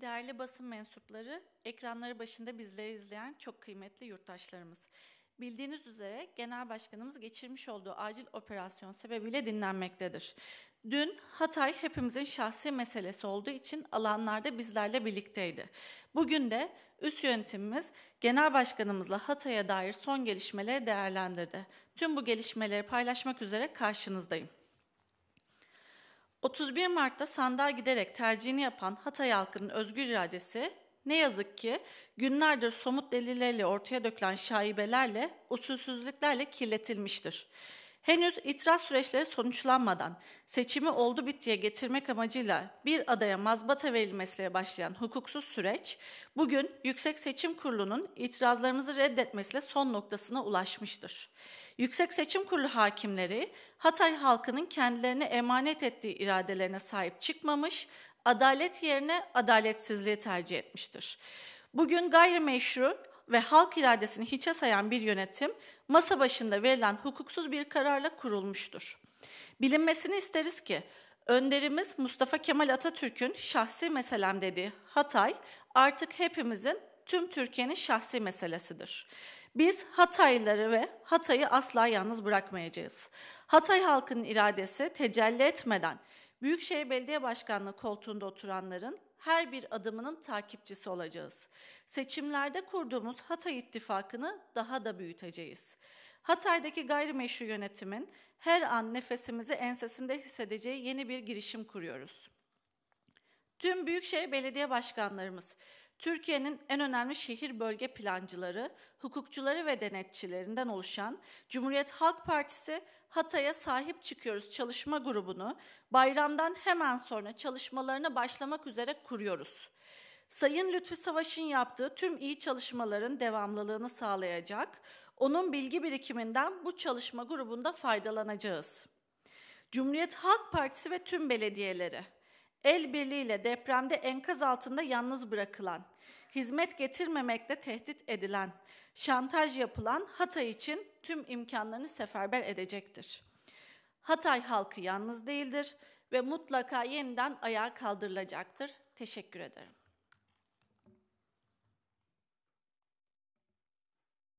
Değerli basın mensupları, ekranları başında bizleri izleyen çok kıymetli yurttaşlarımız. Bildiğiniz üzere Genel Başkanımız geçirmiş olduğu acil operasyon sebebiyle dinlenmektedir. Dün Hatay hepimizin şahsi meselesi olduğu için alanlarda bizlerle birlikteydi. Bugün de üst yönetimimiz Genel Başkanımızla Hatay'a dair son gelişmeleri değerlendirdi. Tüm bu gelişmeleri paylaşmak üzere karşınızdayım. 31 Mart'ta sandığa giderek tercihini yapan Hatay halkının özgür iradesi ne yazık ki günlerdir somut delillerle ortaya dökülen şaibelerle, usulsüzlüklerle kirletilmiştir henüz itiraz süreçleri sonuçlanmadan seçimi oldu bittiye getirmek amacıyla bir adaya mazbata verilmesiyle başlayan hukuksuz süreç bugün Yüksek Seçim Kurulu'nun itirazlarımızı reddetmesiyle son noktasına ulaşmıştır. Yüksek Seçim Kurulu hakimleri Hatay halkının kendilerine emanet ettiği iradelerine sahip çıkmamış, adalet yerine adaletsizliği tercih etmiştir. Bugün gayrimeşru ve halk iradesini hiçe sayan bir yönetim masa başında verilen hukuksuz bir kararla kurulmuştur. Bilinmesini isteriz ki önderimiz Mustafa Kemal Atatürk'ün şahsi meselem dediği Hatay artık hepimizin tüm Türkiye'nin şahsi meselesidir. Biz Hataylıları ve Hatay'ı asla yalnız bırakmayacağız. Hatay halkının iradesi tecelli etmeden Büyükşehir Belediye Başkanlığı koltuğunda oturanların her bir adımının takipçisi olacağız. Seçimlerde kurduğumuz Hatay ittifakını daha da büyüteceğiz. Hatay'daki gayrimeşru yönetimin her an nefesimizi ensesinde hissedeceği yeni bir girişim kuruyoruz. Tüm Büyükşehir Belediye Başkanlarımız, Türkiye'nin en önemli şehir bölge plancıları, hukukçuları ve denetçilerinden oluşan Cumhuriyet Halk Partisi Hatay'a sahip çıkıyoruz çalışma grubunu bayramdan hemen sonra çalışmalarına başlamak üzere kuruyoruz. Sayın Lütfü Savaş'ın yaptığı tüm iyi çalışmaların devamlılığını sağlayacak, onun bilgi birikiminden bu çalışma grubunda faydalanacağız. Cumhuriyet Halk Partisi ve tüm belediyeleri el birliğiyle depremde enkaz altında yalnız bırakılan, hizmet getirmemekle tehdit edilen, şantaj yapılan Hatay için tüm imkanlarını seferber edecektir. Hatay halkı yalnız değildir ve mutlaka yeniden ayağa kaldırılacaktır. Teşekkür ederim.